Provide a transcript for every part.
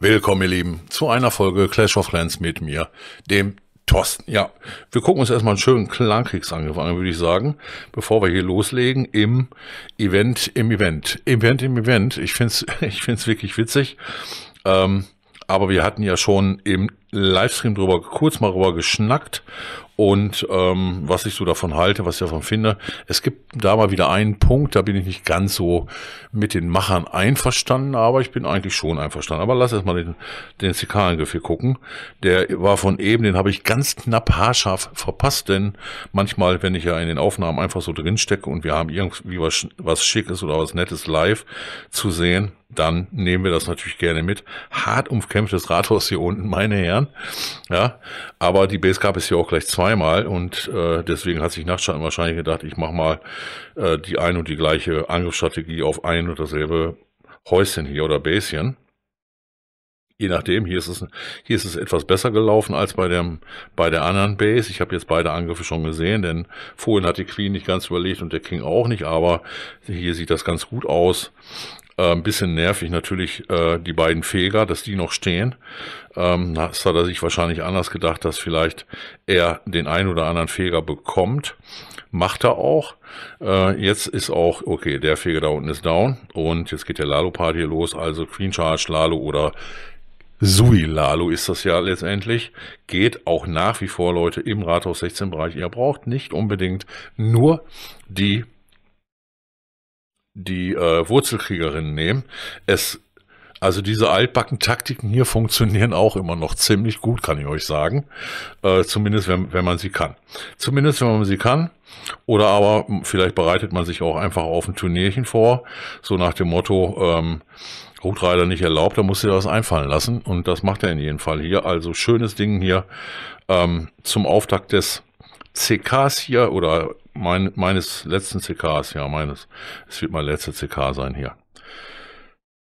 Willkommen, ihr Lieben, zu einer Folge Clash of Clans mit mir, dem Thorsten. Ja, wir gucken uns erstmal einen schönen Clankriegsangriffe an, würde ich sagen, bevor wir hier loslegen im Event im Event. Event im Event, ich finde es ich find's wirklich witzig. Ähm, aber wir hatten ja schon im Livestream drüber kurz mal drüber geschnackt und ähm, was ich so davon halte, was ich davon finde, es gibt da mal wieder einen Punkt, da bin ich nicht ganz so mit den Machern einverstanden, aber ich bin eigentlich schon einverstanden. Aber lass erst mal den, den Zikalengriff hier gucken. Der war von eben, den habe ich ganz knapp haarscharf verpasst, denn manchmal, wenn ich ja in den Aufnahmen einfach so drin stecke und wir haben irgendwie was, was Schickes oder was Nettes live zu sehen, dann nehmen wir das natürlich gerne mit. Hart umkämpftes Rathaus hier unten, meine Herren. Ja, aber die Base gab es hier auch gleich zwei zweimal und äh, deswegen hat sich Nachtschatten wahrscheinlich gedacht, ich mache mal äh, die ein und die gleiche Angriffsstrategie auf ein und dasselbe Häuschen hier oder Bäschen. Je nachdem, hier ist es, hier ist es etwas besser gelaufen als bei, dem, bei der anderen Base. Ich habe jetzt beide Angriffe schon gesehen, denn vorhin hat die Queen nicht ganz überlegt und der King auch nicht, aber hier sieht das ganz gut aus. Äh, ein bisschen nervig natürlich äh, die beiden Feger, dass die noch stehen. Ähm, das hat er sich wahrscheinlich anders gedacht, dass vielleicht er den einen oder anderen Feger bekommt. Macht er auch. Äh, jetzt ist auch, okay, der Feger da unten ist down und jetzt geht der Lalo-Part hier los. Also Queen Charge, Lalo oder Sui Lalo ist das ja letztendlich, geht auch nach wie vor, Leute, im Rathaus 16-Bereich. Ihr braucht nicht unbedingt nur die die äh, Wurzelkriegerinnen nehmen. Es also diese altbacken Taktiken hier funktionieren auch immer noch ziemlich gut, kann ich euch sagen. Äh, zumindest wenn, wenn man sie kann. Zumindest wenn man sie kann. Oder aber vielleicht bereitet man sich auch einfach auf ein Turnierchen vor. So nach dem Motto, ähm, Routreiter nicht erlaubt, da muss sie dir was einfallen lassen. Und das macht er in jedem Fall hier. Also schönes Ding hier ähm, zum Auftakt des CKs hier oder mein, meines letzten CKs, ja, meines. Es wird mein letzter CK sein hier.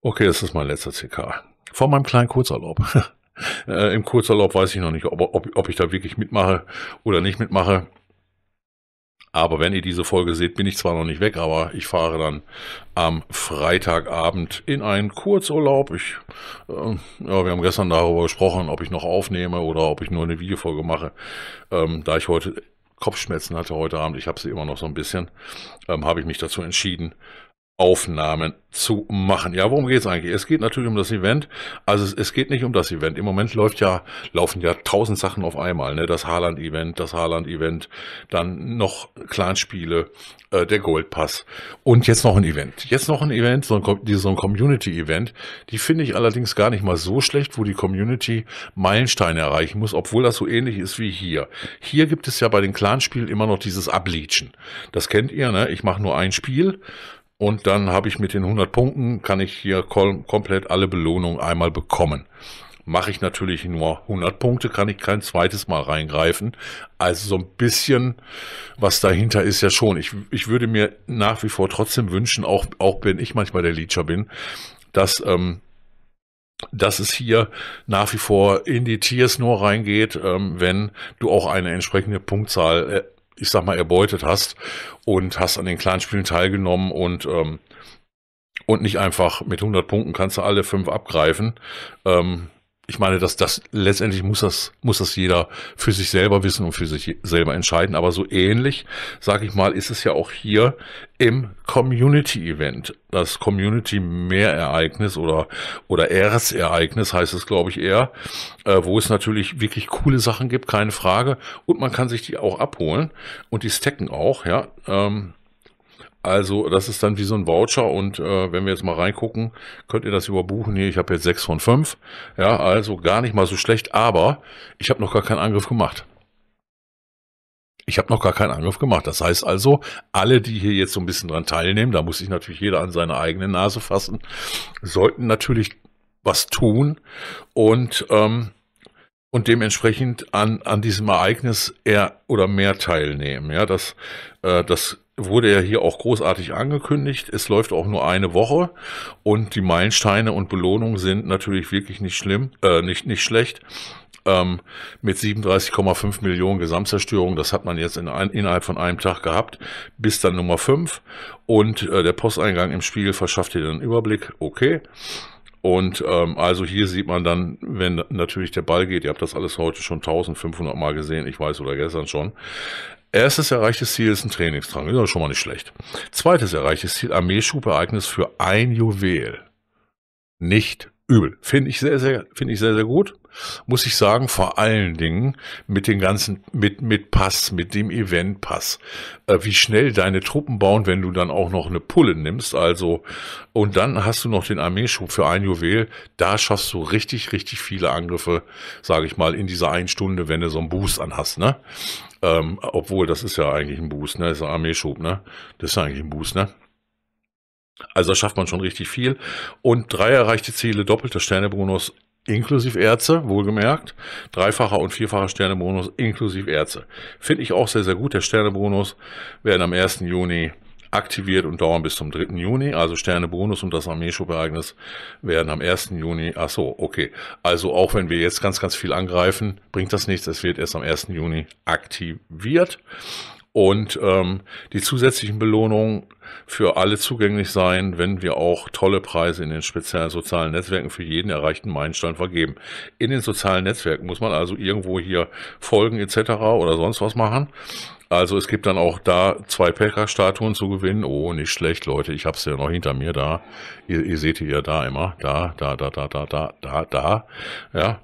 Okay, es ist mein letzter CK. Vor meinem kleinen Kurzurlaub. äh, Im Kurzurlaub weiß ich noch nicht, ob, ob, ob ich da wirklich mitmache oder nicht mitmache. Aber wenn ihr diese Folge seht, bin ich zwar noch nicht weg, aber ich fahre dann am Freitagabend in einen Kurzurlaub. Ich, äh, ja, wir haben gestern darüber gesprochen, ob ich noch aufnehme oder ob ich nur eine Videofolge mache. Ähm, da ich heute Kopfschmerzen hatte heute Abend, ich habe sie immer noch so ein bisschen, ähm, habe ich mich dazu entschieden, Aufnahmen zu machen. Ja, worum geht es eigentlich? Es geht natürlich um das Event. Also es, es, geht nicht um das Event. Im Moment läuft ja, laufen ja tausend Sachen auf einmal. Ne? Das Haaland-Event, das Haaland-Event, dann noch Clanspiele, äh, der Goldpass und jetzt noch ein Event. Jetzt noch ein Event, so ein, so ein Community-Event. Die finde ich allerdings gar nicht mal so schlecht, wo die Community Meilensteine erreichen muss, obwohl das so ähnlich ist wie hier. Hier gibt es ja bei den Clanspielen immer noch dieses Ableachen. Das kennt ihr, ne? Ich mache nur ein Spiel und dann habe ich mit den 100 Punkten, kann ich hier kom komplett alle Belohnungen einmal bekommen. Mache ich natürlich nur 100 Punkte, kann ich kein zweites Mal reingreifen. Also so ein bisschen, was dahinter ist ja schon. Ich, ich würde mir nach wie vor trotzdem wünschen, auch, auch wenn ich manchmal der Leacher bin, dass... Ähm, dass es hier nach wie vor in die Tiers nur reingeht, ähm, wenn du auch eine entsprechende Punktzahl äh, ich sag mal, erbeutet hast und hast an den kleinen teilgenommen und, ähm, und nicht einfach mit 100 Punkten kannst du alle fünf abgreifen. Ähm, ich meine, dass das letztendlich muss das muss das jeder für sich selber wissen und für sich selber entscheiden. Aber so ähnlich, sage ich mal, ist es ja auch hier im Community Event. Das Community Mehrereignis oder oder Ereignis heißt es, glaube ich eher, äh, wo es natürlich wirklich coole Sachen gibt, keine Frage. Und man kann sich die auch abholen und die stacken auch, ja. Ähm, also das ist dann wie so ein Voucher und äh, wenn wir jetzt mal reingucken, könnt ihr das überbuchen. Hier, ich habe jetzt sechs von fünf. Ja, also gar nicht mal so schlecht, aber ich habe noch gar keinen Angriff gemacht. Ich habe noch gar keinen Angriff gemacht. Das heißt also, alle, die hier jetzt so ein bisschen dran teilnehmen, da muss sich natürlich jeder an seine eigene Nase fassen, sollten natürlich was tun und, ähm, und dementsprechend an, an diesem Ereignis eher oder mehr teilnehmen. Ja, das, äh, das wurde ja hier auch großartig angekündigt. Es läuft auch nur eine Woche und die Meilensteine und Belohnungen sind natürlich wirklich nicht schlimm, äh, nicht, nicht schlecht. Ähm, mit 37,5 Millionen Gesamtzerstörung, das hat man jetzt in ein, innerhalb von einem Tag gehabt, bis dann Nummer 5 und äh, der Posteingang im Spiegel verschafft dir den Überblick, okay. Und ähm, also hier sieht man dann, wenn natürlich der Ball geht, ihr habt das alles heute schon 1500 Mal gesehen, ich weiß oder gestern schon, Erstes erreichtes Ziel ist ein Trainingsdrang. Ist ja schon mal nicht schlecht. Zweites erreichtes Ziel, Armeeschubereignis für ein Juwel. Nicht übel. Finde ich sehr, sehr, finde ich sehr, sehr gut. Muss ich sagen, vor allen Dingen mit den ganzen, mit, mit Pass, mit dem Eventpass. Äh, wie schnell deine Truppen bauen, wenn du dann auch noch eine Pulle nimmst, also, und dann hast du noch den Armeeschub für ein Juwel. Da schaffst du richtig, richtig viele Angriffe, sage ich mal, in dieser einen Stunde, wenn du so einen Boost anhast, ne? Ähm, obwohl, das ist ja eigentlich ein Boost, ne? Das ist ein Armeeschub, ne? Das ist eigentlich ein Boost, ne? Also da schafft man schon richtig viel. Und drei erreichte Ziele, doppelter Sternebonus inklusive Erze, wohlgemerkt. Dreifacher und vierfacher Sternebonus inklusive Erze. Finde ich auch sehr, sehr gut. Der Sternebonus werden am 1. Juni aktiviert und dauern bis zum 3. Juni. Also Sternebonus und das Armeeschubereignis werden am 1. Juni. Ach so, okay. Also auch wenn wir jetzt ganz, ganz viel angreifen, bringt das nichts. Es wird erst am 1. Juni aktiviert. Und ähm, die zusätzlichen Belohnungen für alle zugänglich sein, wenn wir auch tolle Preise in den speziellen sozialen Netzwerken für jeden erreichten Meilenstein vergeben. In den sozialen Netzwerken muss man also irgendwo hier folgen etc. oder sonst was machen. Also es gibt dann auch da zwei Pekka-Statuen zu gewinnen. Oh, nicht schlecht, Leute. Ich habe es ja noch hinter mir da. Ihr, ihr seht ihr ja da immer. Da, da, da, da, da, da, da, da. Ja.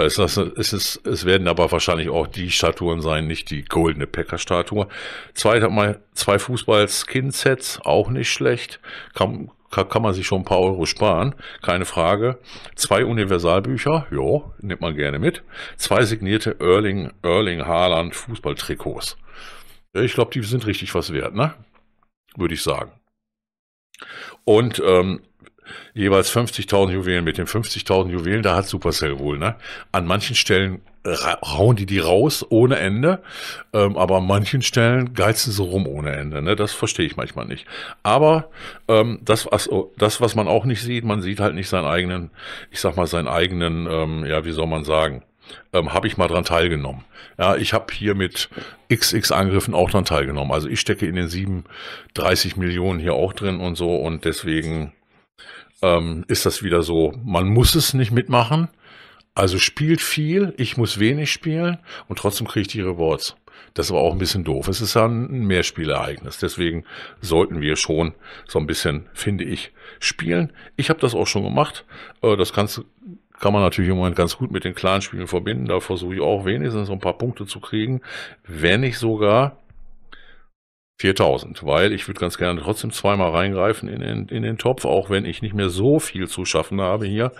Es, es, ist, es werden aber wahrscheinlich auch die Statuen sein, nicht die goldene Pekka-Statue. Zwei, zwei Fußball-Skin-Sets, auch nicht schlecht. Kann, kann man sich schon ein paar Euro sparen, keine Frage. Zwei Universalbücher, ja, nimmt man gerne mit. Zwei signierte Erling, Erling Haaland Fußballtrikots. Ich glaube, die sind richtig was wert, ne? Würde ich sagen. Und ähm, jeweils 50.000 Juwelen. Mit den 50.000 Juwelen, da hat Supercell wohl, ne? An manchen Stellen rauen die die raus ohne Ende, ähm, aber an manchen Stellen geizen sie rum ohne Ende. Ne? Das verstehe ich manchmal nicht. Aber ähm, das, was, das, was man auch nicht sieht, man sieht halt nicht seinen eigenen, ich sag mal, seinen eigenen, ähm, ja, wie soll man sagen, ähm, habe ich mal dran teilgenommen. Ja, ich habe hier mit XX-Angriffen auch dran teilgenommen. Also ich stecke in den 37 Millionen hier auch drin und so und deswegen ähm, ist das wieder so, man muss es nicht mitmachen, also spielt viel, ich muss wenig spielen und trotzdem kriege ich die Rewards. Das war auch ein bisschen doof. Es ist ja ein Mehrspielereignis. Deswegen sollten wir schon so ein bisschen, finde ich, spielen. Ich habe das auch schon gemacht. Äh, das Ganze kann man natürlich im Moment ganz gut mit den Clan-Spielen verbinden. Da versuche ich auch wenigstens so ein paar Punkte zu kriegen. Wenn nicht sogar 4000, weil ich würde ganz gerne trotzdem zweimal reingreifen in, in, in, den Topf, auch wenn ich nicht mehr so viel zu schaffen habe hier.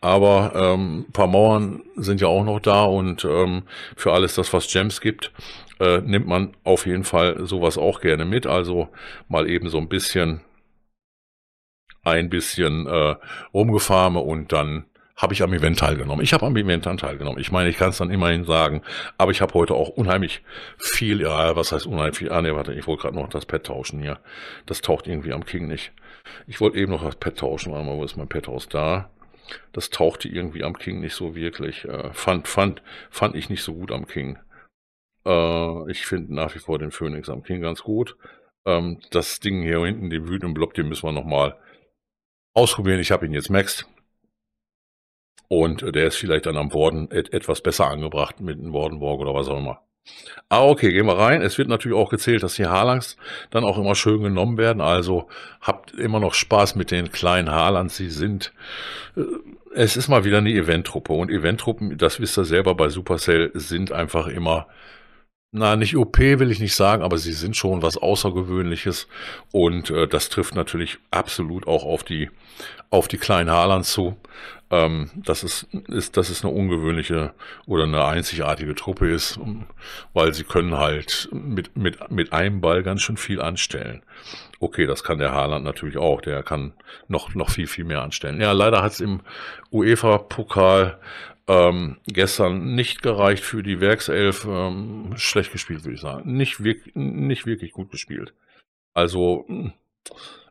Aber ähm, paar Mauern sind ja auch noch da und ähm, für alles das, was Gems gibt, äh, nimmt man auf jeden Fall sowas auch gerne mit. Also mal eben so ein bisschen, ein bisschen äh, rumgefarme und dann habe ich am Event teilgenommen. Ich habe am Event dann teilgenommen. Ich meine, ich kann es dann immerhin sagen, aber ich habe heute auch unheimlich viel, ja, was heißt unheimlich viel? Ah, ne, warte, ich wollte gerade noch das Pad tauschen hier. Das taucht irgendwie am King nicht. Ich wollte eben noch das Pad tauschen. Warte mal, wo ist mein Pad aus? Da. Das tauchte irgendwie am King nicht so wirklich. Äh, fand, fand, fand ich nicht so gut am King. Äh, ich finde nach wie vor den Phoenix am King ganz gut. Ähm, das Ding hier hinten, den wütenden Block, den müssen wir nochmal ausprobieren. Ich habe ihn jetzt maxed. Und der ist vielleicht dann am Worden etwas besser angebracht mit einem Wordenborg oder was auch immer. Ah, okay, gehen wir rein. Es wird natürlich auch gezählt, dass die Haarlangs dann auch immer schön genommen werden. Also habt immer noch Spaß mit den kleinen Haarlands. Sie sind, äh, es ist mal wieder eine Eventtruppe. Und Eventtruppen, das wisst ihr selber bei Supercell, sind einfach immer na, nicht OP will ich nicht sagen, aber sie sind schon was Außergewöhnliches und äh, das trifft natürlich absolut auch auf die, auf die kleinen Haarland zu. Ähm, das ist, ist, dass es eine ungewöhnliche oder eine einzigartige Truppe ist, weil sie können halt mit, mit, mit einem Ball ganz schön viel anstellen. Okay, das kann der Haaland natürlich auch, der kann noch, noch viel, viel mehr anstellen. Ja, leider hat es im UEFA-Pokal ähm, gestern nicht gereicht für die Werkself. Ähm, schlecht gespielt, würde ich sagen. Nicht, wirk nicht wirklich gut gespielt. Also, mm,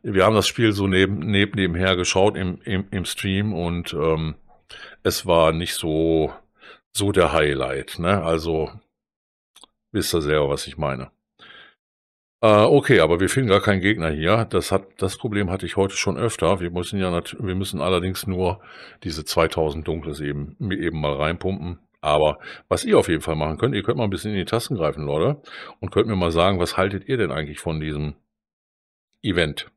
wir haben das Spiel so neben, neben nebenher geschaut im, im, im Stream und ähm, es war nicht so, so der Highlight. Ne? Also, wisst ihr selber, was ich meine. Äh, okay, aber wir finden gar keinen Gegner hier. Das, hat, das Problem hatte ich heute schon öfter. Wir müssen ja wir müssen allerdings nur diese 2000 Dunkles eben, eben mal reinpumpen. Aber was ihr auf jeden Fall machen könnt, ihr könnt mal ein bisschen in die Tasten greifen, Leute, und könnt mir mal sagen, was haltet ihr denn eigentlich von diesem Event?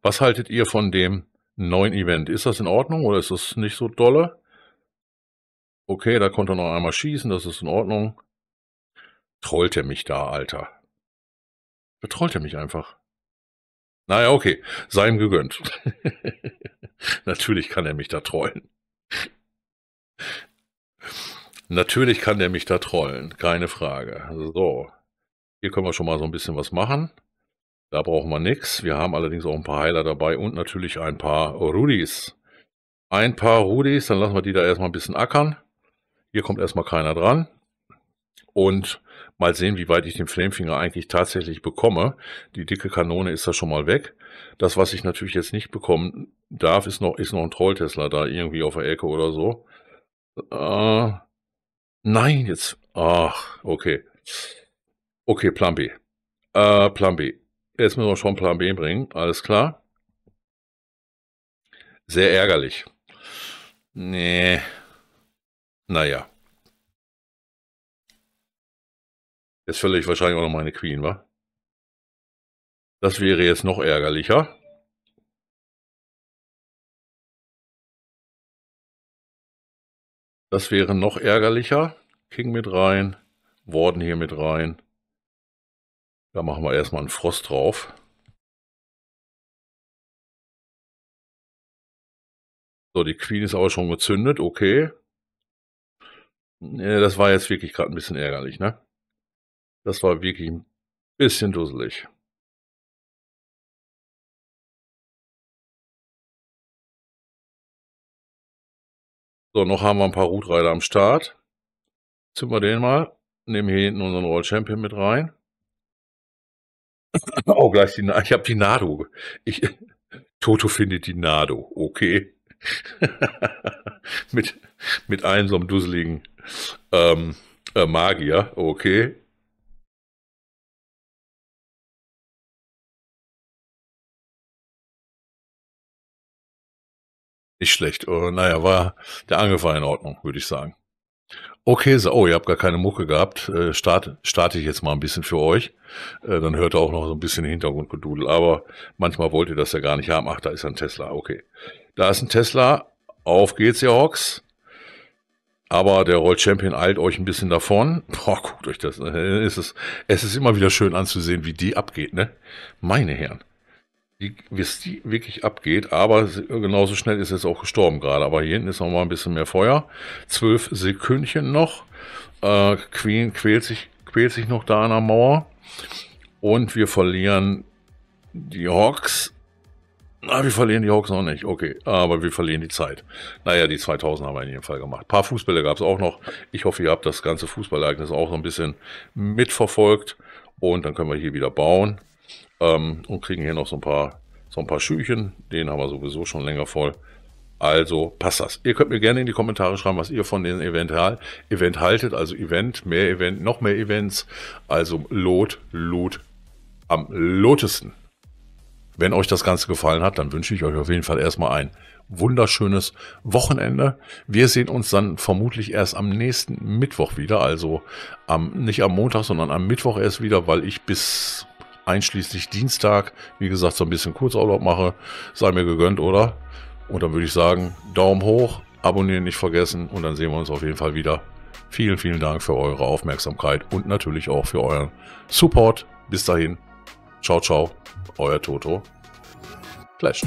Was haltet ihr von dem neuen Event? Ist das in Ordnung oder ist das nicht so dolle? Okay, da konnte er noch einmal schießen, das ist in Ordnung trollt er mich da, Alter. Betrollt Er mich einfach. Naja, okay, sei ihm gegönnt. Natürlich kann er mich da trollen. Natürlich kann er mich da trollen, keine Frage. So, hier können wir schon mal so ein bisschen was machen. Da brauchen wir nichts. Wir haben allerdings auch ein paar Heiler dabei und natürlich ein paar Rudis. Ein paar Rudis, dann lassen wir die da erstmal ein bisschen ackern. Hier kommt erstmal keiner dran. Und Mal sehen, wie weit ich den Flamefinger eigentlich tatsächlich bekomme. Die dicke Kanone ist da schon mal weg. Das, was ich natürlich jetzt nicht bekommen darf, ist noch, ist noch ein Troll-Tesla da irgendwie auf der Ecke oder so. Äh, nein, jetzt. Ach, okay. Okay, Plan B. Äh, Plan B. Jetzt müssen wir schon Plan B bringen. Alles klar. Sehr ärgerlich. Nee. Naja. Jetzt fälle ich wahrscheinlich auch noch meine Queen, wa? Das wäre jetzt noch ärgerlicher. Das wäre noch ärgerlicher. King mit rein, Worden hier mit rein. Da machen wir erstmal einen Frost drauf. So, die Queen ist auch schon gezündet, okay. Das war jetzt wirklich gerade ein bisschen ärgerlich, ne? Das war wirklich ein bisschen dusselig. So, noch haben wir ein paar Routreiter am Start. Zünden wir den mal. Nehmen hier hinten unseren Royal Champion mit rein. Oh, gleich die Ich habe die Nado. Ich, Toto findet die Nado. Okay. mit, mit einem so einem dusseligen ähm, äh, Magier. Okay. Nicht schlecht. Uh, oh, naja, war der Angriff war in Ordnung, würde ich sagen. Okay, so, oh, ihr habt gar keine Mucke gehabt. Äh, start, starte ich jetzt mal ein bisschen für euch. Äh, dann hört ihr auch noch so ein bisschen Hintergrundgedudel. Aber manchmal wollt ihr das ja gar nicht haben. Ach, da ist ein Tesla. Okay. Da ist ein Tesla. Auf geht's, ihr Hawks. Aber der Roll Champion eilt euch ein bisschen davon. Boah, guckt euch das. Ne? Es ist, es ist immer wieder schön anzusehen, wie die abgeht, ne? Meine Herren wie es wirklich abgeht. Aber genauso schnell ist jetzt auch gestorben gerade. Aber hier hinten ist noch mal ein bisschen mehr Feuer. Zwölf Sekündchen noch. Äh, Queen quält sich, quält sich noch da an der Mauer. Und wir verlieren die Hawks. Ah, wir verlieren die Hawks noch nicht. Okay, aber wir verlieren die Zeit. Naja, die 2000 haben wir in jedem Fall gemacht. Ein paar Fußbälle gab es auch noch. Ich hoffe, ihr habt das ganze Fußballereignis auch so ein bisschen mitverfolgt. Und dann können wir hier wieder bauen. Ähm, und kriegen hier noch so ein paar, so ein paar Schüchen. Den haben wir sowieso schon länger voll. Also passt das. Ihr könnt mir gerne in die Kommentare schreiben, was ihr von dem Event, Event haltet. Also Event, mehr Event, noch mehr Events. Also Lot, Lot am lotesten. Wenn euch das Ganze gefallen hat, dann wünsche ich euch auf jeden Fall erstmal ein wunderschönes Wochenende. Wir sehen uns dann vermutlich erst am nächsten Mittwoch wieder, also am, nicht am Montag, sondern am Mittwoch erst wieder, weil ich bis einschließlich Dienstag, wie gesagt, so ein bisschen Kurzurlaub mache. Sei mir gegönnt, oder? Und dann würde ich sagen, Daumen hoch, abonnieren nicht vergessen und dann sehen wir uns auf jeden Fall wieder. Vielen, vielen Dank für eure Aufmerksamkeit und natürlich auch für euren Support. Bis dahin. Ciao, ciao. Euer Toto. Flash.